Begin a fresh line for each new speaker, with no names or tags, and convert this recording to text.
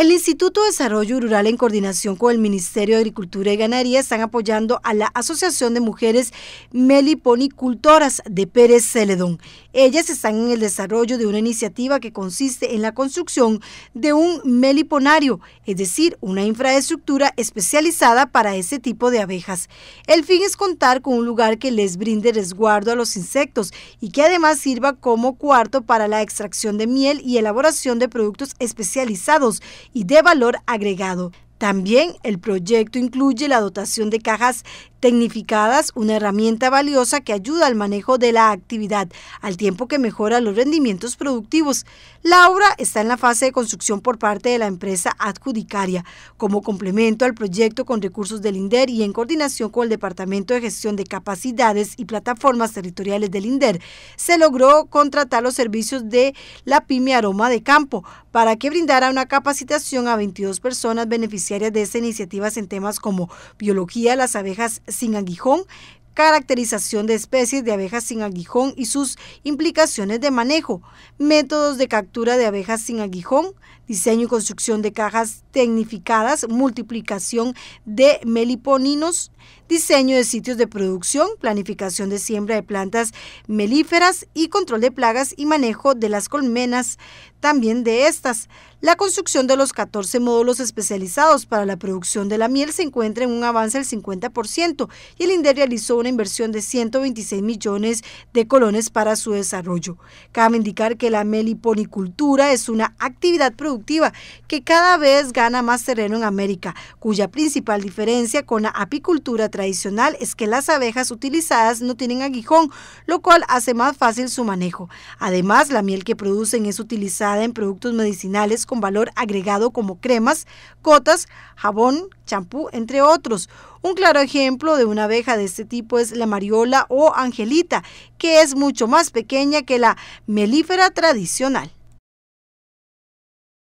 El Instituto de Desarrollo Rural, en coordinación con el Ministerio de Agricultura y Ganadería, están apoyando a la Asociación de Mujeres Meliponicultoras de Pérez Celedón. Ellas están en el desarrollo de una iniciativa que consiste en la construcción de un meliponario, es decir, una infraestructura especializada para ese tipo de abejas. El fin es contar con un lugar que les brinde resguardo a los insectos y que además sirva como cuarto para la extracción de miel y elaboración de productos especializados y de valor agregado. También el proyecto incluye la dotación de cajas tecnificadas, una herramienta valiosa que ayuda al manejo de la actividad, al tiempo que mejora los rendimientos productivos. La obra está en la fase de construcción por parte de la empresa adjudicaria, como complemento al proyecto con recursos del INDER y en coordinación con el Departamento de Gestión de Capacidades y Plataformas Territoriales del INDER. Se logró contratar los servicios de la PYME Aroma de Campo para que brindara una capacitación a 22 personas beneficiarias de estas iniciativas en temas como biología de las abejas sin aguijón, caracterización de especies de abejas sin aguijón y sus implicaciones de manejo, métodos de captura de abejas sin aguijón, diseño y construcción de cajas tecnificadas, multiplicación de meliponinos, diseño de sitios de producción, planificación de siembra de plantas melíferas y control de plagas y manejo de las colmenas, también de estas. La construcción de los 14 módulos especializados para la producción de la miel se encuentra en un avance del 50% y el INDER realizó una inversión de 126 millones de colones para su desarrollo. Cabe indicar que la meliponicultura es una actividad productiva que cada vez gana más terreno en América, cuya principal diferencia con la apicultura tradicional es que las abejas utilizadas no tienen aguijón, lo cual hace más fácil su manejo. Además, la miel que producen es utilizada en productos medicinales con valor agregado como cremas, cotas, jabón, champú, entre otros. Un claro ejemplo de una abeja de este tipo es la mariola o angelita, que es mucho más pequeña que la melífera tradicional.